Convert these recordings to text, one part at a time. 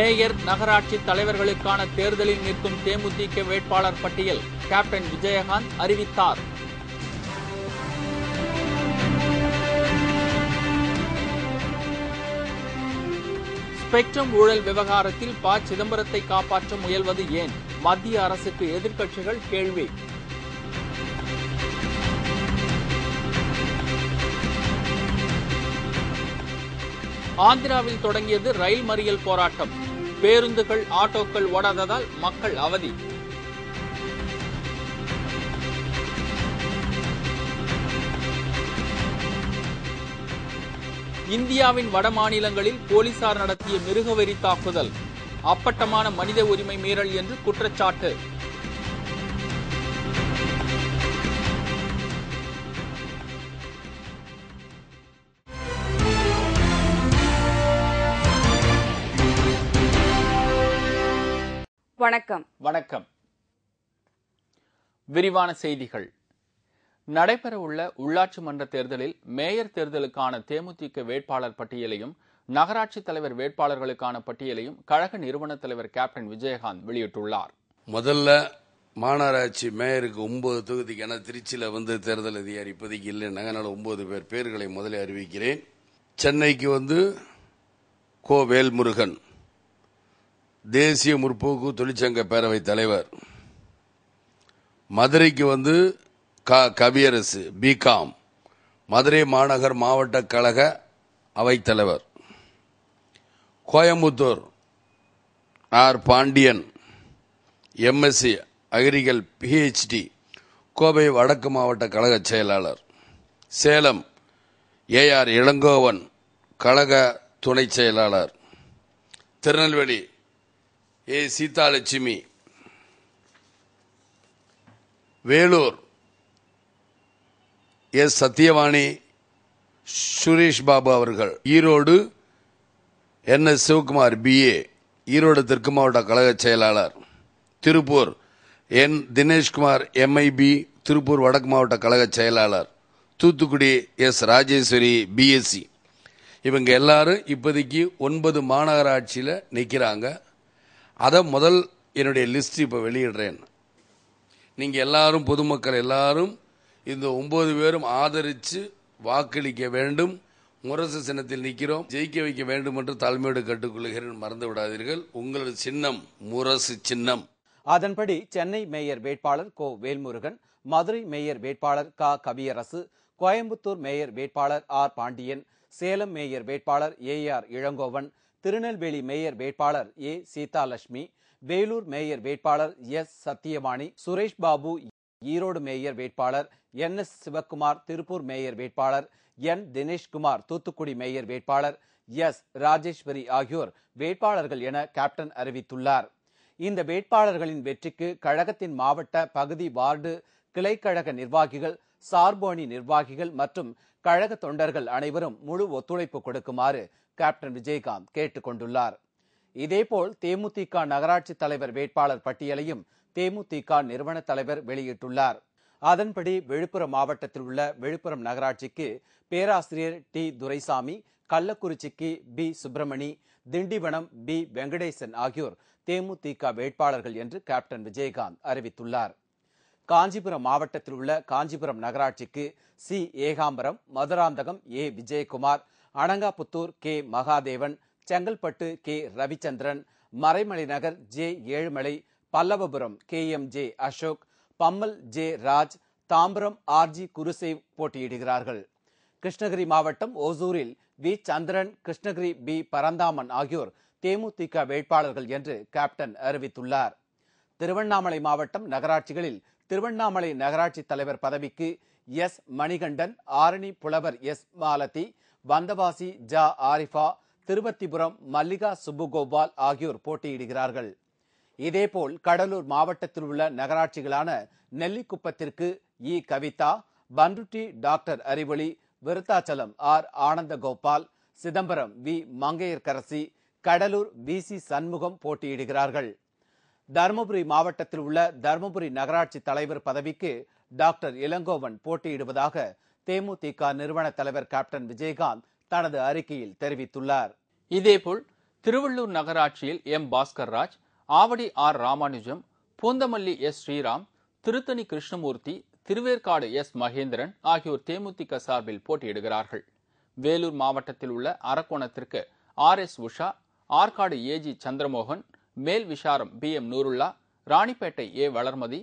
mayor நகராட்சி தலைவர்களுக்கான தேர்தலில் நிற்கும் தேமுதிக வேட்பாளர் பட்டியல் கேப்டன் விஜயகாந்த் அறிவித்தார் ஸ்பெக்ட்ரம் ஊழல் விவகாரத்தில் ப சிதம்பரத்தை காப்பாற்ற முயல்வது ஏன் மத்திய அரசுக்கு எதிர்க்கட்சிகள் கேள்வி ஆந்திராவில் தொடங்கியது ரயில் மறியல் போராட்டம் பேருந்துகள் ஆட்டோக்கள் ஓடாததால் மக்கள் அவதி இந்தியாவின் வட மாநிலங்களில் போலீசார் நடத்திய மிருகவெறி தாக்குதல் அப்பட்டமான மனித உரிமை மீறல் என்று குற்றச்சாட்டு வணக்கம் வணக்கம் விரிவான செய்திகள் நடைபெறவுள்ள உள்ளாட்சி மன்ற தேர்தலில் மேயர் தேர்தலுக்கான தேமுதிக வேட்பாளர் பட்டியலையும் நகராட்சி தலைவர் வேட்பாளர்களுக்கான பட்டியலையும் கழக நிறுவன தலைவர் கேப்டன் விஜயகாந்த் வெளியிட்டுள்ளார் முதல்ல மாநகராட்சி மேயருக்கு ஒன்பது தொகுதிக்கு என திருச்சியில் வந்து தேர்தல் அதிகாரி இப்போதைக்கு இல்லைன்னாங்க என்னால் ஒன்பது பேர் பேர்களை முதலே அறிவிக்கிறேன் சென்னைக்கு வந்து கோ வேல்முருகன் தேசிய முற்போக்கு தொழிற்சங்க பேரவை தலைவர் மதுரைக்கு வந்து க கவியரசு பிகாம் மதுரை மாநகர் மாவட்ட கழக அவைத்தலைவர் Coimbatore R Pandian MSc agri PhD Kovai வடக்கு மாவட்ட கழக செயலாளர் சேலம் ஏஆர் இளங்கோவன் கழக துணை செயலாளர் திருநெல்வேலி ஏ சீதாலட்சுமி வேலூர் எஸ் சத்யவாணி சுரேஷ் பாபு அவர்கள் Erode N S Sivakumar BA Erode தெற்கு மாவட்ட கழக செயலாளர் திருப்பூர் என் தினேஷ்குமார் எம்ஐபி திருப்பூர் வடக்கு மாவட்ட கழக செயலாளர் தூத்துக்குடி எஸ் ராஜேஸ்வரி பிஎஸ்சி இவங்க எல்லாரும் இப்போதைக்கு ஒன்பது மாநகராட்சியில் நிற்கிறாங்க அதை முதல் என்னுடைய லிஸ்ட் இப்போ வெளியிடுறேன் நீங்கள் எல்லாரும் பொதுமக்கள் எல்லாரும் இந்த ஒம்பது பேரும் ஆதரித்து வாக்களிக்க வேண்டும் முரசு சின்னத்தில் நிற்கிறோம் ஜெயிக்க வைக்க வேண்டும் என்று தலைமையோடு கட்டுக்கொள்கிறேன் மறந்து விடாதீர்கள் உங்களது சின்னம் முரசு சின்னம் அதன்படி சென்னை மேயர் வேட்பாளர் கோ வேல்முருகன் மதுரை மேயர் வேட்பாளர் க கவியரசு கோயம்புத்தூர் மேயர் வேட்பாளர் ஆர் பாண்டியன் சேலம் மேயர் வேட்பாளர் A R Elangovan Tirunelveli mayor வேட்பாளர் ஏ சீதாலட்சுமி வேலூர் மேயர் வேட்பாளர் எஸ் சத்தியவாணி சுரேஷ் பாபு ஈரோடு மேயர் வேட்பாளர் N S Sivakumar Tiruppur mayor வேட்பாளர் என் தினேஷ்குமார் தூத்துக்குடி மேயர் வேட்பாளர் எஸ் ராஜேஸ்வரி ஆகியோர் வேட்பாளர்கள் என கேப்டன் அறிவித்துள்ளார் இந்த வேட்பாளர்களின் வெற்றிக்கு கழகத்தின் மாவட்ட பகுதி வார்டு கிளைக்கழக நிர்வாகிகள் சார்பு அணி நிர்வாகிகள் மற்றும் கழக தொண்டர்கள் அனைவரும் முழு ஒத்துழைப்பு கொடுக்குமாறு கேப்டன் விஜயகாந்த் கேட்டுக் கொண்டுள்ளார் இதேபோல் தேமுதிக நகராட்சி தலைவர் வேட்பாளர் பட்டியலையும் தேமுதிக நிறுவன தலைவர் வெளியிட்டுள்ளார் அதன்படி விழுப்புரம் மாவட்டத்தில் உள்ள விழுப்புரம் நகராட்சிக்கு பேராசிரியர் டி துரைசாமி கள்ளக்குறிச்சிக்கு பி சுப்பிரமணி திண்டிவனம் பி வெங்கடேசன் ஆகியோர் தேமுதிக வேட்பாளர்கள் என்று கேப்டன் விஜயகாந்த் அறிவித்துள்ளார் காஞ்சிபுரம் மாவட்டத்தில் உள்ள காஞ்சிபுரம் நகராட்சிக்கு C Ekambaram Madurantakam A Vijayakumar Anakaputhur K Mahadevan Chengalpattu K Ravichandran Maraimalainagar J Ezhumalai Pallavapuram K M J Ashok Pammal J Raj Tambaram RG Khrushchev போட்டியிடுகிறார்கள் கிருஷ்ணகிரி மாவட்டம் ஓசூரில் வி சந்திரன் கிருஷ்ணகிரி பி பரந்தாமன் ஆகியோர் தேமுதிக வேட்பாளர்கள் என்று கேப்டன் அறிவித்துள்ளார் திருவண்ணாமலை மாவட்டம் நகராட்சிகளில் திருவண்ணாமலை நகராட்சி தலைவர் பதவிக்கு எஸ் மணிகண்டன் ஆரணி புலவர் எஸ் மாலதி வந்தவாசி ஜா ஆரிஃபா திருவத்திபுரம் மல்லிகா சுப்புகோபால் ஆகியோர் போட்டியிடுகிறார்கள் இதேபோல் கடலூர் மாவட்டத்தில் உள்ள நகராட்சிகளான நெல்லிக்குப்பத்திற்கு E Kavitha Panruti doctor Arivoli Virudhachalam R Anandagopal Chidambaram V Mangaiyarkarasi Cuddalore V C Shanmugam போட்டியிடுகிறார்கள் தருமபுரி மாவட்டத்தில் உள்ள தருமபுரி நகராட்சி தலைவர் பதவிக்கு டாக்டர் இளங்கோவன் போட்டியிடுவதாக தேமுதிக நிறுவன தலைவர் கேப்டன் விஜயகாந்த் தனது அறிக்கையில் தெரிவித்துள்ளார் இதேபோல் திருவள்ளூர் நகராட்சியில் M Bhaskar Raj Avadi R Ramanujam Poonamallee S Sriram Tiruttani Krishnamurthy Thiruverkadu S Mahendran ஆகியோர் தேமுதிக சார்பில் போட்டியிடுகிறார்கள் வேலூர் மாவட்டத்தில் உள்ள அரக்கோணத்திற்கு R S Usha Arcot AG Chandramohan Melvisharam P M Noorullah Ranipet A Valarmathi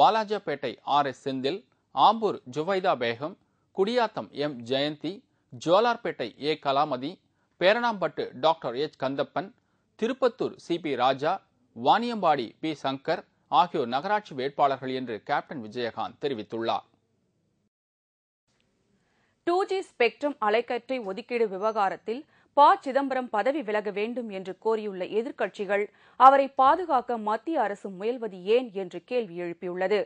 Walajapet R S Senthil Ambur Juvaitha Begum Gudiyatham M Jayanthi Jolarpet A Kalamathi Pernambut doctor H Kandappan Tirupattur C P Raja Vaniyambadi P Sankar ஆகியோர் நகராட்சி வேட்பாளர்கள் என்று கேப்டன் விஜயகாந்த் தெரிவித்துள்ளார் டூ ஜி ஸ்பெக்ட்ரம் அலைக்கற்றை ஒதுக்கீடு விவகாரத்தில் ப சிதம்பரம் பதவி விலக வேண்டும் என்று கோரியுள்ள எதிர்க்கட்சிகள் அவரை பாதுகாக்க மத்திய அரசு முயல்வது ஏன் என்று கேள்வி எழுப்பியுள்ளது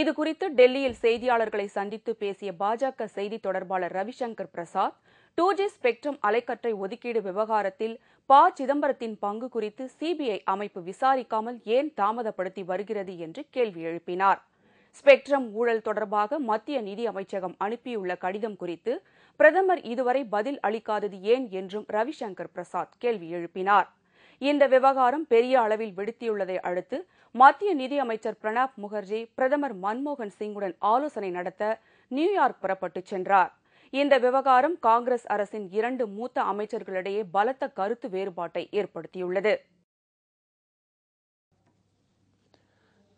இதுகுறித்து டெல்லியில் செய்தியாளர்களை சந்தித்து பேசிய பாஜக செய்தி தொடர்பாளர் Ravishankar Prasad two G spectrum அலைக்கற்றை ஒதுக்கீடு விவகாரத்தில் ப சிதம்பரத்தின் பங்கு குறித்து சிபிஐ அமைப்பு விசாரிக்காமல் ஏன் தாமதப்படுத்தி வருகிறது என்று கேள்வி எழுப்பினார் ஸ்பெக்ட்ரம் ஊழல் தொடர்பாக மத்திய நிதி அமைச்சகம் அனுப்பியுள்ள கடிதம் குறித்து பிரதமர் இதுவரை பதில் அளிக்காதது ஏன் என்றும் ரவிசங்கர் பிரசாத் கேள்வி எழுப்பினார் இந்த விவகாரம் பெரிய அளவில் வெடித்தியுள்ளதை அடுத்து மத்திய நிதியமைச்சர் பிரணாப் முகர்ஜி பிரதமர் மன்மோகன் சிங்குடன் ஆலோசனை நடத்த நியூயார்க் புறப்பட்டுச் சென்றார் இந்த விவகாரம் காங்கிரஸ் அரசின் இரண்டு மூத்த அமைச்சர்களிடையே பலத்த கருத்து வேறுபாட்டை ஏற்படுத்தியுள்ளது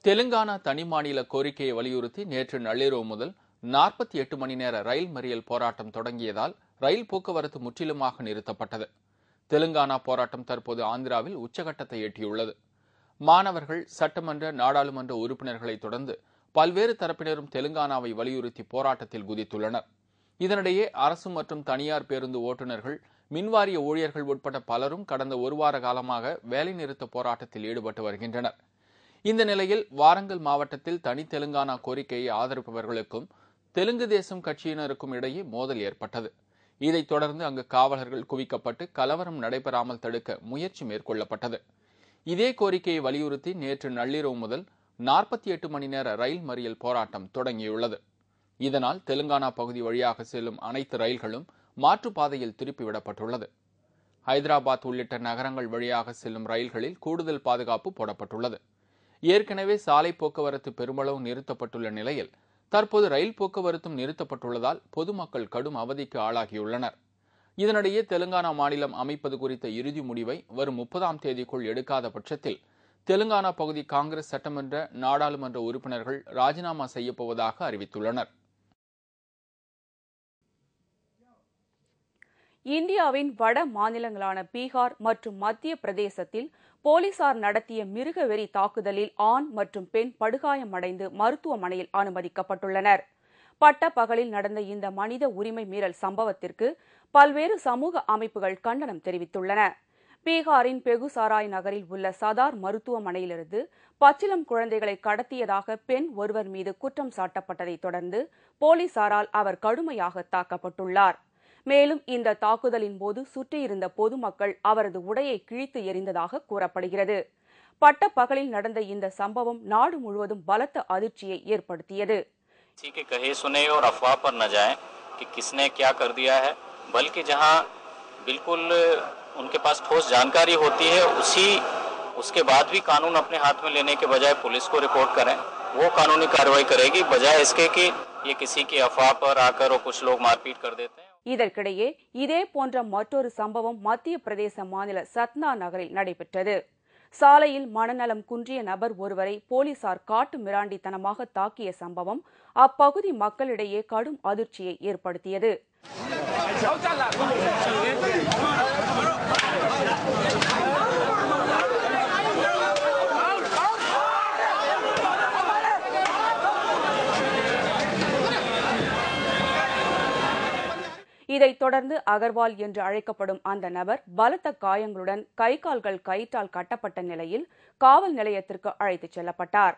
தெலுங்கானா தனி மாநில கோரிக்கையை வலியுறுத்தி நேற்று நள்ளிரவு முதல் நாற்பத்தி எட்டு மணி நேர ரயில் மறியல் போராட்டம் தொடங்கியதால் ரயில் போக்குவரத்து முற்றிலுமாக நிறுத்தப்பட்டது தெலுங்கானா போராட்டம் தற்போது ஆந்திராவில் உச்சகட்டத்தை எட்டியுள்ளது மாணவர்கள் சட்டமன்ற நாடாளுமன்ற உறுப்பினர்களை தொடர்ந்து பல்வேறு தரப்பினரும் தெலுங்கானாவை வலியுறுத்தி போராட்டத்தில் குதித்துள்ளனர் இதனிடையே அரசு மற்றும் தனியார் பேருந்து ஓட்டுநர்கள் மின்வாரிய ஊழியர்கள் உட்பட பலரும் கடந்த ஒரு வார காலமாக வேலைநிறுத்த போராட்டத்தில் ஈடுபட்டு வருகின்றனர் இந்த நிலையில் வாரங்கல் மாவட்டத்தில் தனி தெலுங்கானா கோரிக்கையை ஆதரிப்பவர்களுக்கும் தெலுங்கு தேசம் கட்சியினருக்கும் இடையே மோதல் ஏற்பட்டது இதைத் தொடர்ந்து அங்கு காவலர்கள் குவிக்கப்பட்டு கலவரம் நடைபெறாமல் தடுக்க முயற்சி மேற்கொள்ளப்பட்டது இதே கோரிக்கையை வலியுறுத்தி நேற்று நள்ளிரவு முதல் நாற்பத்தி எட்டு மணி நேர ரயில் மறியல் போராட்டம் தொடங்கியுள்ளது இதனால் தெலுங்கானா பகுதி வழியாக செல்லும் அனைத்து ரயில்களும் மாற்றுப்பாதையில் திருப்பிவிடப்பட்டுள்ளது ஹைதராபாத் உள்ளிட்ட நகரங்கள் வழியாக செல்லும் ரயில்களில் கூடுதல் பாதுகாப்பு போடப்பட்டுள்ளது ஏற்கனவே சாலை போக்குவரத்து பெருமளவு நிறுத்தப்பட்டுள்ள நிலையில் தற்போது ரயில் போக்குவரத்தும் நிறுத்தப்பட்டுள்ளதால் பொதுமக்கள் கடும் அவதிக்கு ஆளாகியுள்ளனர் இதனிடையே தெலுங்கானா மாநிலம் அமைப்பது குறித்த இறுதி முடிவை வரும் முப்பதாம் தேதிக்குள் எடுக்காத பட்சத்தில் தெலுங்கானா பகுதி காங்கிரஸ் சட்டமன்ற நாடாளுமன்ற உறுப்பினர்கள் ராஜினாமா செய்யப்போவதாக அறிவித்துள்ளனர் இந்தியாவின் வட மாநிலங்களான பீகார் மற்றும் மத்திய பிரதேசத்தில் போலீசார் நடத்திய மிருகவெறி தாக்குதலில் ஆண் மற்றும் பெண் படுகாயமடைந்து மருத்துவமனையில் அனுமதிக்கப்பட்டுள்ளனர் பட்டப்பகலில் நடந்த இந்த மனித உரிமை மீறல் சம்பவத்திற்கு பல்வேறு சமூக அமைப்புகள் கண்டனம் தெரிவித்துள்ளன பீகாரின் பெகுசாராய் நகரில் உள்ள சதார் மருத்துவமனையிலிருந்து பச்சிலம் குழந்தைகளை கடத்தியதாக பெண் ஒருவர் மீது குற்றம் சாட்டப்பட்டதைத் தொடர்ந்து போலீசாரால் அவர் கடுமையாக தாக்கப்பட்டுள்ளார் மேலும் இந்த தாக்குதலின் போது சுற்றியிருந்த பொதுமக்கள் அவரது உடையை கிழித்து எறிந்ததாக கூறப்படுகிறது பட்டப்பகலில் நடந்த இந்த சம்பவம் நாடு முழுவதும் பலத்த அதிர்ச்சியை ஏற்படுத்தியது अफवाह पर न किसने क्या कर दिया है बल्कि बिल्कुल उनके पास ठोस जानकारी होती है उसी उसके बाद भी कानून अपने हाथ में लेने के बजाय पुलिस को रिपोर्ट करें वो कानूनी कार्रवाई करेगी बजाय इसके कि ये किसी की अफवाह पर आकर और कुछ लोग मारपीट कर देते हैं இதற்கிடையே இதே போன்ற மற்றொரு சம்பவம் மத்திய பிரதேச மாநில சத்னா நகரில் நடைபெற்றது சாலையில் மனநலம் குன்றிய நபர் ஒருவரை போலீசார் காட்டு மிராண்டித்தனமாக தாக்கிய சம்பவம் அப்பகுதி மக்களிடையே கடும் அதிர்ச்சியை ஏற்படுத்தியது இதைத் தொடர்ந்து அகர்வால் என்று அழைக்கப்படும் அந்த நபர் பலத்த காயங்களுடன் கை கால்கள் கயிற்றால் கட்டப்பட்ட நிலையில் காவல் நிலையத்திற்கு அழைத்துச் செல்லப்பட்டார்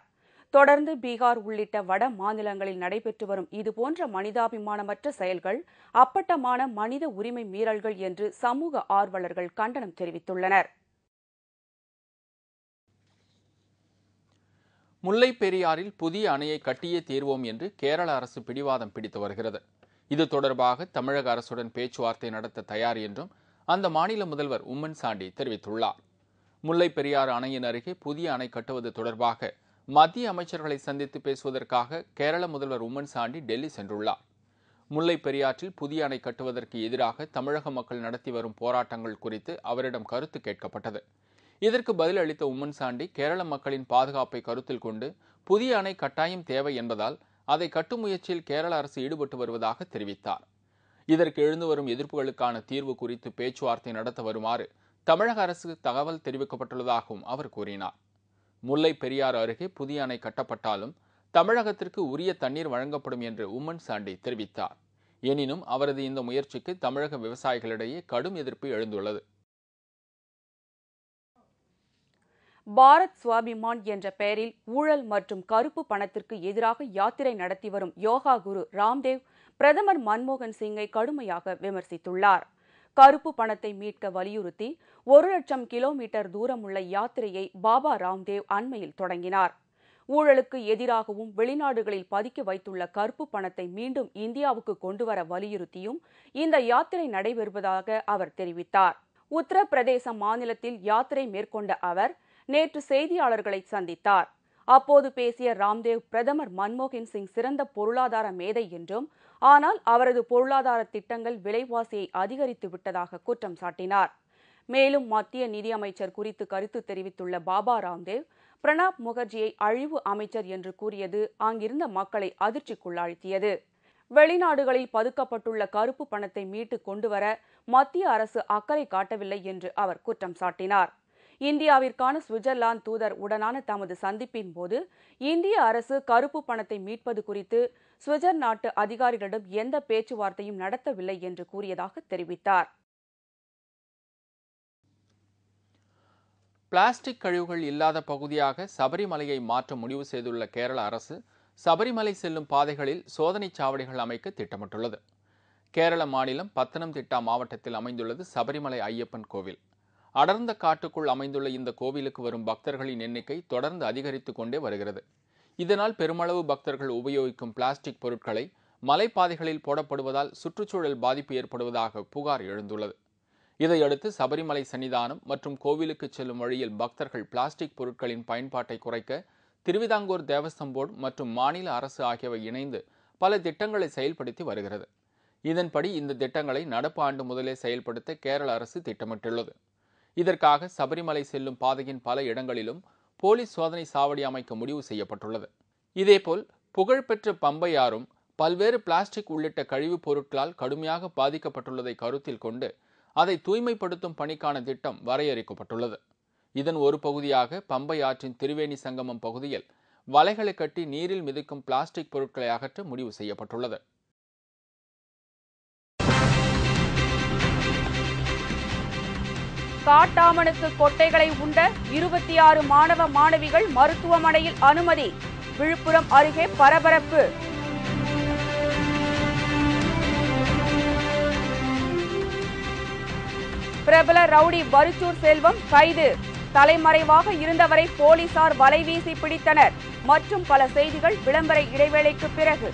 தொடர்ந்து பீகார் உள்ளிட்ட வட மாநிலங்களில் நடைபெற்று வரும் இதுபோன்ற மனிதாபிமானமற்ற செயல்கள் அப்பட்டமான மனித உரிமை மீறல்கள் என்று சமூக ஆர்வலர்கள் கண்டனம் தெரிவித்துள்ளனர் முல்லைப் பெரியாறில் புதிய அணையை கட்டியே தீர்வோம் என்று கேரள அரசு பிடிவாதம் பிடித்து வருகிறது இது தொடர்பாக தமிழக அரசுடன் பேச்சுவார்த்தை நடத்த தயார் என்றும் அந்த மாநில முதல்வர் உம்மன் சாண்டி தெரிவித்துள்ளார் முல்லை பெரியாறு அணையின் அருகே புதிய அணை கட்டுவது தொடர்பாக மத்திய அமைச்சர்களை சந்தித்து பேசுவதற்காக கேரள முதல்வர் உம்மன் சாண்டி டெல்லி சென்றுள்ளார் முல்லை பெரியாற்றில் புதிய அணை கட்டுவதற்கு எதிராக தமிழக மக்கள் நடத்தி வரும் போராட்டங்கள் குறித்து அவரிடம் கருத்து கேட்கப்பட்டது இதற்கு பதிலளித்த உம்மன் சாண்டி கேரள மக்களின் பாதுகாப்பை கருத்தில் கொண்டு புதிய அணை கட்டாயம் தேவை என்பதால் அதை கட்டும் முயற்சியில் கேரள அரசு ஈடுபட்டு வருவதாக தெரிவித்தார் இதற்கு எழுந்து வரும் எதிர்ப்புகளுக்கான தீர்வு குறித்து பேச்சுவார்த்தை நடத்த வருமாறு தமிழக அரசு தகவல் தெரிவிக்கப்பட்டுள்ளதாகவும் அவர் கூறினார் முல்லை பெரியாறு அருகே புதிய அணை கட்டப்பட்டாலும் தமிழகத்திற்கு உரிய தண்ணீர் வழங்கப்படும் என்று உம்மன் சாண்டி தெரிவித்தார் எனினும் அவரது இந்த முயற்சிக்கு தமிழக விவசாயிகளிடையே கடும் எதிர்ப்பு எழுந்துள்ளது பாரத் சுவாபிமான் என்ற பெயரில் ஊழல் மற்றும் கருப்பு பணத்திற்கு எதிராக யாத்திரை நடத்தி வரும் யோகா குரு ராம்தேவ் பிரதமர் மன்மோகன் சிங்கை கடுமையாக விமர்சித்துள்ளார் கருப்பு பணத்தை மீட்க வலியுறுத்தி ஒரு லட்சம் கிலோமீட்டர் தூரமுள்ள யாத்திரையை பாபா ராம்தேவ் அண்மையில் தொடங்கினார் ஊழலுக்கு எதிராகவும் வெளிநாடுகளில் பதுக்கி வைத்துள்ள கருப்பு பணத்தை மீண்டும் இந்தியாவுக்கு கொண்டுவர வலியுறுத்தியும் இந்த யாத்திரை நடைபெறுவதாக அவர் தெரிவித்தார் உத்தரப்பிரதேச மாநிலத்தில் யாத்திரை மேற்கொண்ட அவர் நேற்று செய்தியாளர்களை சந்தித்தார் அப்போது பேசிய ராம்தேவ் பிரதமர் மன்மோகன் சிங் சிறந்த பொருளாதார மேதை என்றும் ஆனால் அவரது பொருளாதார திட்டங்கள் விலைவாசியை அதிகரித்து விட்டதாக குற்றம் சாட்டினார் மேலும் மத்திய நிதியமைச்சர் குறித்து கருத்து தெரிவித்துள்ள பாபா ராம்தேவ் பிரணாப் முகர்ஜியை அழிவு அமைச்சர் என்று கூறியது அங்கிருந்த மக்களை அதிர்ச்சிக்குள்ளாழ்த்தியது வெளிநாடுகளில் பதுக்கப்பட்டுள்ள கருப்பு பணத்தை மீட்டு கொண்டுவர மத்திய அரசு அக்கறை காட்டவில்லை என்று அவர் குற்றம் சாட்டினார் இந்தியாவிற்கான சுவிட்சர்லாந்து தூதர் உடனான தமது சந்திப்பின் போது இந்திய அரசு கருப்பு பணத்தை மீட்பது குறித்து சுவிட்சர் நாட்டு அதிகாரிகளிடம் எந்த பேச்சுவார்த்தையும் நடத்தவில்லை என்று கூறியதாக தெரிவித்தார் பிளாஸ்டிக் கழிவுகள் இல்லாத பகுதியாக சபரிமலையை மாற்ற முடிவு செய்துள்ள கேரள அரசு சபரிமலை செல்லும் பாதைகளில் சோதனை சாவடிகள் அமைக்க திட்டமிட்டுள்ளது கேரள மாநிலம் பத்தனம்திட்டா மாவட்டத்தில் அமைந்துள்ளது சபரிமலை ஐயப்பன் கோவில் அடர்ந்த காட்டுக்குள் அமைந்துள்ள இந்த கோவிலுக்கு வரும் பக்தர்களின் எண்ணிக்கை தொடர்ந்து அதிகரித்து கொண்டே வருகிறது இதனால் பெருமளவு பக்தர்கள் உபயோகிக்கும் பிளாஸ்டிக் பொருட்களை மலைப்பாதைகளில் போடப்படுவதால் சுற்றுச்சூழல் பாதிப்பு ஏற்படுவதாக புகார் எழுந்துள்ளது இதையடுத்து சபரிமலை சன்னிதானம் மற்றும் கோவிலுக்கு செல்லும் வழியில் பக்தர்கள் பிளாஸ்டிக் பொருட்களின் பயன்பாட்டை குறைக்க திருவிதாங்கூர் தேவஸ்தம் போர்டு மற்றும் மாநில அரசு ஆகியவை இணைந்து பல திட்டங்களை செயல்படுத்தி வருகிறது இதன்படி இந்த திட்டங்களை நடப்பு ஆண்டு முதலே செயல்படுத்த கேரள அரசு திட்டமிட்டுள்ளது இதற்காக சபரிமலை செல்லும் பாதையின் பல இடங்களிலும் போலீஸ் சோதனை சாவடி அமைக்க முடிவு செய்யப்பட்டுள்ளது இதேபோல் புகழ்பெற்ற பம்பையாரும் பல்வேறு பிளாஸ்டிக் உள்ளிட்ட கழிவுப் பொருட்களால் கடுமையாக பாதிக்கப்பட்டுள்ளதை கருத்தில் கொண்டு அதை தூய்மைப்படுத்தும் பணிக்கான திட்டம் வரையறுக்கப்பட்டுள்ளது இதன் ஒரு பகுதியாக பம்பை ஆற்றின் திருவேணி சங்கமம் பகுதியில் வலைகளை கட்டி நீரில் மிதக்கும் பிளாஸ்டிக் பொருட்களை அகற்ற முடிவு செய்யப்பட்டுள்ளது காட்டாமனுக்கு கொட்டைகளை உண்ட இருபத்தி ஆறு மாணவ மாணவிகள் மருத்துவமனையில் அனுமதி விழுப்புரம் அருகே பரபரப்பு பிரபல ரவுடி பருச்சூர் செல்வம் கைது தலைமறைவாக இருந்தவரை போலீசார் வலைவீசி பிடித்தனர் மற்றும் பல செய்திகள் விளம்பர இடைவேளைக்கு பிறகு